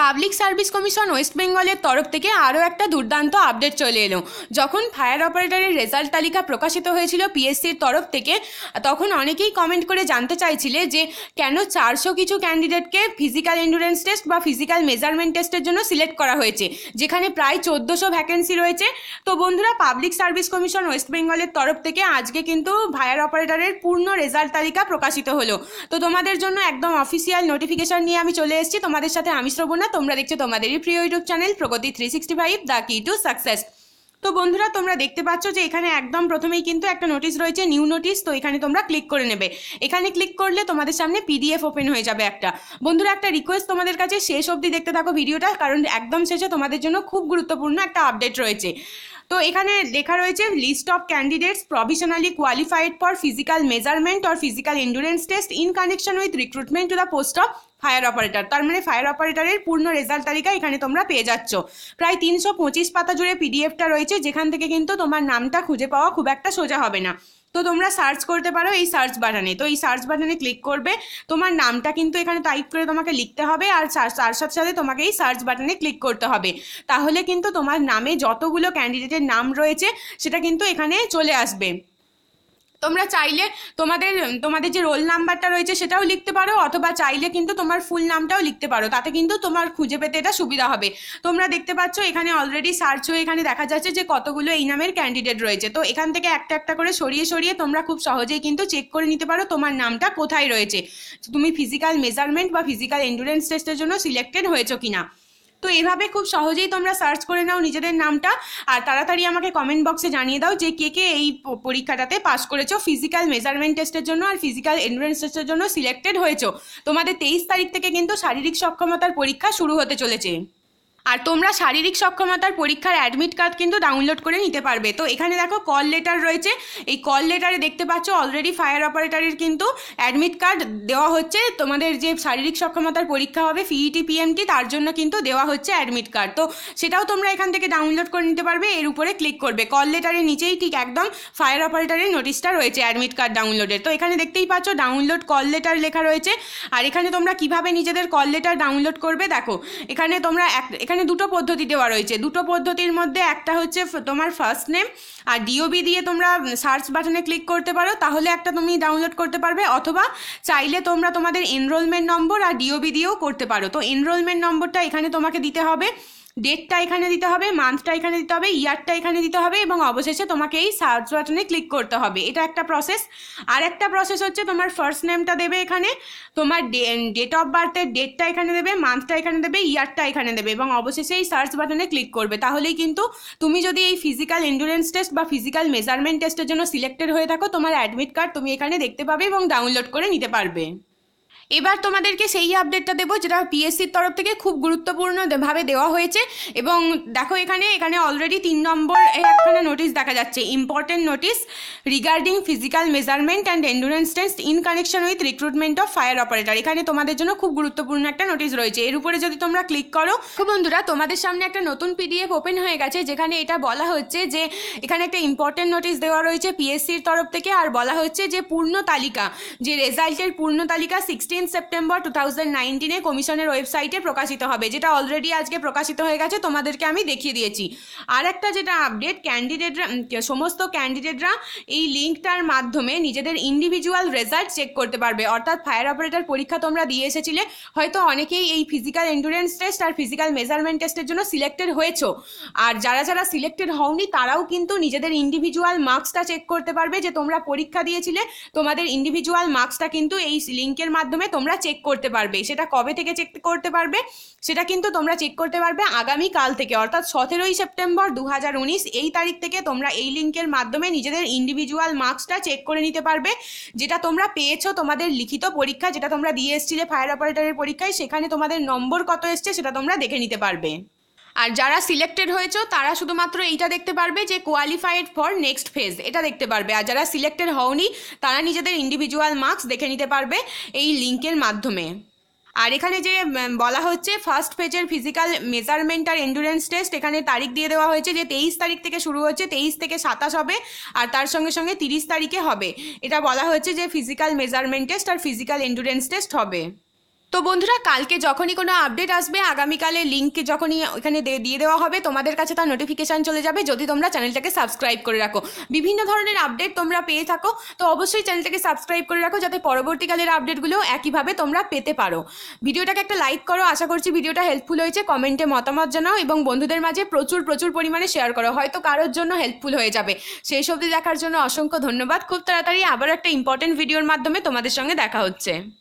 public service commission West বেঙ্গলের তরফ থেকে আরও একটা দুর্দান্ত আপডেট চলে এলো যখন ফায়ার অপারেটরের রেজাল্ট তালিকা প্রকাশিত হয়েছিল পিএসসির তরফ থেকে তখন অনেকেই কমেন্ট করে জানতে চাইছিলে যে কেন চারশো কিছু ক্যান্ডিডেটকে ফিজিক্যাল এন্ডুরেন্স টেস্ট বা ফিজিক্যাল মেজারমেন্ট টেস্টের জন্য সিলেক্ট করা হয়েছে যেখানে প্রায় চোদ্দোশো ভ্যাকেন্সি রয়েছে তো বন্ধুরা পাবলিক সার্ভিস কমিশন ওয়েস্ট বেঙ্গলের তরফ থেকে আজকে কিন্তু ফায়ার অপারেটরের পূর্ণ রেজাল্ট তালিকা প্রকাশিত হলো তো তোমাদের জন্য একদম অফিসিয়াল নোটিফিকেশন নিয়ে আমি চলে এসেছি তোমাদের সাথে আমি শ্রবণা তোমরা দেখছো তোমাদেরই প্রিয় YouTube channel Pragati three sixty five the key to success তো বন্ধুরা তোমরা দেখতে পাচ্ছ যে এখানে একদম প্রথমেই কিন্তু একটা নোটিশ রয়েছে নিউ নোটিস তো এখানে তোমরা ক্লিক করে নেবে এখানে ক্লিক করলে তোমাদের সামনে পিডিএফ ওপেন হয়ে যাবে একটা বন্ধুরা একটা রিকোয়েস্ট তোমাদের কাছে শেষ অবধি দেখতে থাকো ভিডিওটা কারণ একদম শেষে তোমাদের জন্য খুব গুরুত্বপূর্ণ একটা আপডেট রয়েছে তো এখানে লেখা রয়েছে list of candidates provisionally qualified for physical measurement or physical endurance test in connection with recruitment to the post of fire operator তার মানে ফায়ার অপারেটারের পূর্ণ রেজাল্ট তালিকা এখানে তোমরা পেয়ে যাচ্ছ প্রায় তিনশো পঁচিশ পাতা জুড়ে পিডিএফটা রয়েছে যেখান থেকে কিন্তু তোমার নামটা খুঁজে পাওয়া খুব একটা সোজা হবে না তো তোমরা সার্চ করতে পারো এই সার্চ বাটনে তো এই সার্চ বাটনে ক্লিক করবে তোমার নামটা কিন্তু এখানে টাইপ করে তোমাকে লিখতে হবে আর তার সাথে সাথে তোমাকে এই সার্চ বাটনে ক্লিক করতে হবে তাহলে কিন্তু তোমার নামে যতগুলো ক্যান্ডিডেটের নাম রয়েছে সেটা কিন্তু এখানে চলে আসবে তোমরা চাইলে তোমাদের তোমাদের যে রোল নাম্বারটা রয়েছে সেটাও লিখতে পারো অথবা চাইলে কিন্তু তোমার ফুল নামটাও লিখতে পারো তাতে কিন্তু তোমার খুঁজে পেতে এটা সুবিধা হবে তোমরা দেখতে পাচ্ছ এখানে অলরেডি সার্চ হয়ে এখানে দেখা যাচ্ছে যে কতগুলো এই নামের ক্যান্ডিডেট রয়েছে তো এখান থেকে একটা একটা করে সরিয়ে সরিয়ে তোমরা খুব সহজেই কিন্তু চেক করে নিতে পারো তোমার নামটা কোথায় রয়েছে তুমি ফিজিক্যাল মেজারমেন্ট বা ফিজিক্যাল এন্ডুরেন্স টেস্টের জন্য সিলেক্টেড হয়েছো কিনা তো এভাবে খুব সহজেই তোমরা সার্চ করে নাও নিজেদের নামটা আর তাড়াতাড়ি আমাকে কমেন্ট বক্সে জানিয়ে দাও যে কে কে এই পরীক্ষাটাতে পাস করেছো ফিজিক্যাল মেজারমেন্ট টেস্টের জন্য আর ফিজিক্যাল এন্ট্রেন্স টেস্টের জন্য সিলেক্টেড হয়েছো তোমাদের তেইশ তারিখ থেকে কিন্তু শারীরিক সক্ষমতার পরীক্ষা শুরু হতে চলেছে আর তোমরা শারীরিক সক্ষমতার পরীক্ষার অ্যাডমিট কার্ড কিন্তু ডাউনলোড করে নিতে পারবে তো এখানে দেখো কল লেটার রয়েছে এই কল লেটারে দেখতে পাচ্ছ অলরেডি ফায়ার অপারেটারের কিন্তু অ্যাডমিট কার্ড দেওয়া হচ্ছে তোমাদের যে শারীরিক সক্ষমতার পরীক্ষা হবে ফিইটি পিএমটি e তার জন্য কিন্তু দেওয়া হচ্ছে অ্যাডমিট কার্ড তো সেটাও তোমরা এখান থেকে ডাউনলোড করে নিতে পারবে এর উপরে ক্লিক করবে কল লেটারের নিচেই ঠিক একদম ফায়ার অপারেটারের নোটিশটা রয়েছে অ্যাডমিট কার্ড ডাউনলোডের তো এখানে দেখতেই পাচ্ছ ডাউনলোড কল লেটার লেখা রয়েছে আর এখানে তোমরা কিভাবে নিজেদের কল লেটার ডাউনলোড করবে দেখো এখানে তোমরা এক এখানে দুটো পদ্ধতি দেওয়া রয়েছে দুটো পদ্ধতির মধ্যে একটা হচ্ছে তোমার ফার্স্ট নেম আর ডিওবি দিয়ে তোমরা সার্চ বাটনে ক্লিক করতে পারো তাহলে একটা তুমি ডাউনলোড করতে পারবে অথবা চাইলে তোমরা তোমাদের এনরোলমেন্ট নম্বর আর ডিওবি দিয়েও করতে পারো তো এনরোলমেন্ট নম্বরটা এখানে তোমাকে দিতে হবে ডেটটা এখানে দিতে হবে মান্থটা এখানে দিতে হবে ইয়ারটা এখানে দিতে হবে এবং অবশেষে তোমাকে এই সার্চ বাটনে ক্লিক করতে হবে এটা একটা প্রসেস আর একটা প্রসেস হচ্ছে তোমার ফার্স্ট নেমটা দেবে এখানে তোমার ডেট অফ বার্থের ডেটটা এখানে দেবে মান্থটা এখানে দেবে ইয়ারটা এখানে দেবে এবং অবশেষে এই সার্চ বাটনে ক্লিক করবে তাহলেই কিন্তু তুমি যদি এই ফিজিক্যাল এন্ডুরেন্স টেস্ট বা ফিজিক্যাল মেজারমেন্ট টেস্টের জন্য সিলেক্টেড হয়ে থাকো তোমার অ্যাডমিট কার্ড তুমি এখানে দেখতে পাবে এবং ডাউনলোড করে নিতে পারবে এবার তোমাদেরকে সেই আপডেটটা দেবো যেটা পিএসসির তরফ থেকে খুব গুরুত্বপূর্ণভাবে দেওয়া হয়েছে এবং দেখো এখানে এখানে অলরেডি তিন নম্বর একখানা নোটিশ দেখা যাচ্ছে important notice regarding physical measurement and endurance test in connection with recruitment of fire operator এখানে তোমাদের জন্য খুব গুরুত্বপূর্ণ একটা নোটিশ রয়েছে এর উপরে যদি তোমরা ক্লিক করো বন্ধুরা তোমাদের সামনে একটা নতুন পিডিএফ ওপেন হয়ে গেছে যেখানে এটা বলা হচ্ছে যে এখানে একটা ইম্পর্টেন্ট নোটিশ দেওয়া রয়েছে পিএসসির তরফ থেকে আর বলা হচ্ছে যে পূর্ণ তালিকা যে রেজাল্টের পূর্ণ তালিকা sixteen second September two thousand নাইনটিনে কমিশনের ওয়েবসাইটে প্রকাশিত হবে যেটা অলরেডি আজকে প্রকাশিত হয়ে গেছে তোমাদেরকে আমি দেখিয়ে দিয়েছি আর একটা যেটা আপডেট ক্যান্ডিডেটরা সমস্ত ক্যান্ডিডেটরা এই লিঙ্কটার মাধ্যমে নিজেদের ইন্ডিভিজুয়াল রেজাল্ট চেক করতে পারবে অর্থাৎ ফায়ার অপারেটর পরীক্ষা তোমরা দিয়ে এসেছিলে হয়তো অনেকেই এই ফিজিক্যাল এন্ডুরেন্স টেস্ট আর ফিজিক্যাল মেজারমেন্ট টেস্টের জন্য সিলেক্টেড হয়েছ আর যারা যারা সিলেক্টেড হওনি তারাও কিন্তু নিজেদের ইন্ডিভিজুয়াল মার্কসটা চেক করতে পারবে যে তোমরা পরীক্ষা দিয়েছিলে তোমাদের ইন্ডিভিজুয়াল মার্কসটা কিন্তু এই লিঙ্কের মাধ্যমে তোমরা চেক করতে পারবে সেটা কবে থেকে চেক করতে পারবে সেটা কিন্তু তোমরা চেক করতে পারবে আগামীকাল থেকে অর্থাৎ সতেরোই সেপ্টেম্বর দু এই তারিখ থেকে তোমরা এই লিঙ্কের মাধ্যমে নিজেদের ইন্ডিভিজুয়াল মার্কসটা চেক করে নিতে পারবে যেটা তোমরা পেয়েছো তোমাদের লিখিত পরীক্ষা যেটা তোমরা দিয়ে এসছিলে ফায়ার অপারেটরের পরীক্ষায় সেখানে তোমাদের নম্বর কত এসছে সেটা তোমরা দেখে নিতে পারবে আর যারা সিলেক্টেড হয়েছো তারা শুধুমাত্র এইটা দেখতে পারবে যে কোয়ালিফাইড ফর নেক্সট ফেজ এটা দেখতে পারবে আর যারা সিলেক্টেড হওনি তারা নিজেদের ইন্ডিভিজুয়াল মার্কস দেখে নিতে পারবে এই লিঙ্কের মাধ্যমে আর এখানে যে বলা হচ্ছে ফার্স্ট ফেজের ফিজিক্যাল মেজারমেন্ট আর এন্ডুরেন্স টেস্ট এখানে তারিখ দিয়ে দেওয়া হয়েছে যে তেইশ তারিখ থেকে শুরু হচ্ছে তেইশ থেকে সাতাশ হবে আর তার সঙ্গে সঙ্গে তিরিশ তারিখে হবে এটা বলা হয়েছে যে ফিজিক্যাল মেজারমেন্ট টেস্ট আর ফিজিক্যাল এন্ডুরেন্স টেস্ট হবে তো বন্ধুরা কালকে যখনই কোনো আপডেট আসবে আগামীকালের লিঙ্ক যখনই এখানে দিয়ে দেওয়া হবে তোমাদের কাছে তার নোটিফিকেশান চলে যাবে যদি তোমরা চ্যানেলটাকে সাবস্ক্রাইব করে রাখো বিভিন্ন ধরনের আপডেট তোমরা পেয়ে থাকো তো অবশ্যই চ্যানেলটাকে সাবস্ক্রাইব করে রাখো যাতে পরবর্তীকালের আপডেটগুলো একইভাবে তোমরা পেতে পারো ভিডিওটাকে একটা লাইক করো আশা করছি ভিডিওটা হেল্পফুল হয়েছে কমেন্টে মতামত জানাও এবং বন্ধুদের মাঝে প্রচুর প্রচুর পরিমাণে শেয়ার করো হয়তো কারোর জন্য হেল্পফুল হয়ে যাবে সেই সবজি দেখার জন্য অসংখ্য ধন্যবাদ খুব তাড়াতাড়ি আবার একটা ইম্পর্টেন্ট ভিডিওর মাধ্যমে তোমাদের সঙ্গে দেখা হচ্ছে